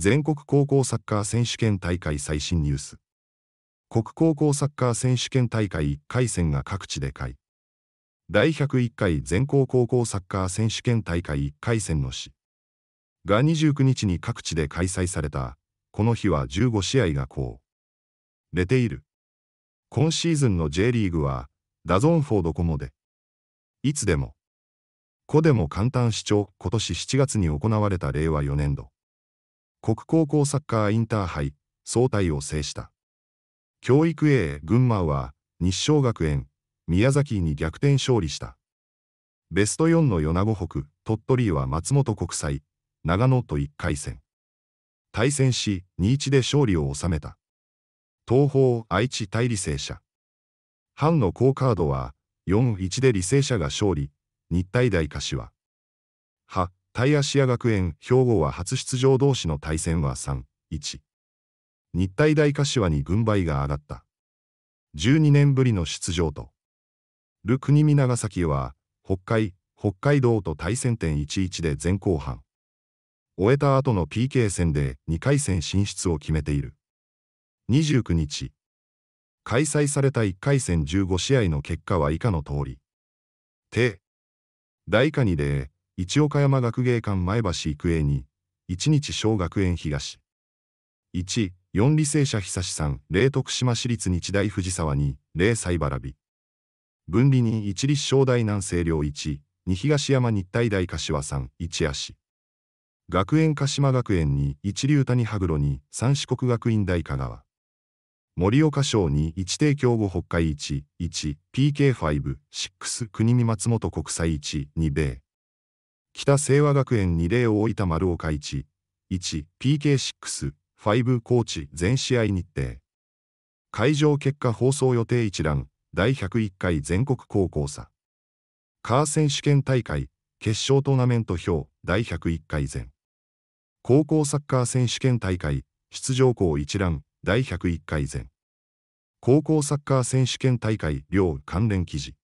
全国高校サッカー選手権大会最新ニュース国高校サッカー選手権大会1回戦が各地で開第101回全校高校サッカー選手権大会1回戦の市が29日に各地で開催されたこの日は15試合がこう出ている今シーズンの J リーグはダゾーンフォードコモでいつでも子でも簡単視聴今年7月に行われた令和4年度国高校サッカーインターハイ総体を制した。教育 A 群馬は日照学園宮崎に逆転勝利した。ベスト4の米子北鳥取は松本国際長野と1回戦。対戦し2-1で勝利を収めた。東方愛知対履正社。藩の好カードは4-1で履正社が勝利日体大柏。は、タイヤシア学園、兵庫は初出場同士の対戦は3、1。日体大柏に軍配が上がった。12年ぶりの出場と。ルクニミ長崎は、北海、北海道と対戦点11で前後半。終えた後の PK 戦で2回戦進出を決めている。29日。開催された1回戦15試合の結果は以下の通り。手。大下に一岡山学芸館前橋育英に、一日小学園東。1、四履正社久志さん、霊徳島市立日大藤沢に、霊西原美。分離に一立正大南西陵1、二東山日体大柏さん、一足。学園鹿島学園に一流谷羽黒に三四国学院大香川。盛岡省に一帝京後北海一、一、PK5、6、国見松本国際一、2米。北清和学園二例を置いた丸岡 1.1PK6、5コーチ全試合日程。会場結果放送予定一覧、第101回全国高校差。カー選手権大会、決勝トーナメント表、第101回全。高校サッカー選手権大会、出場校一覧、第101回全。高校サッカー選手権大会、両関連記事。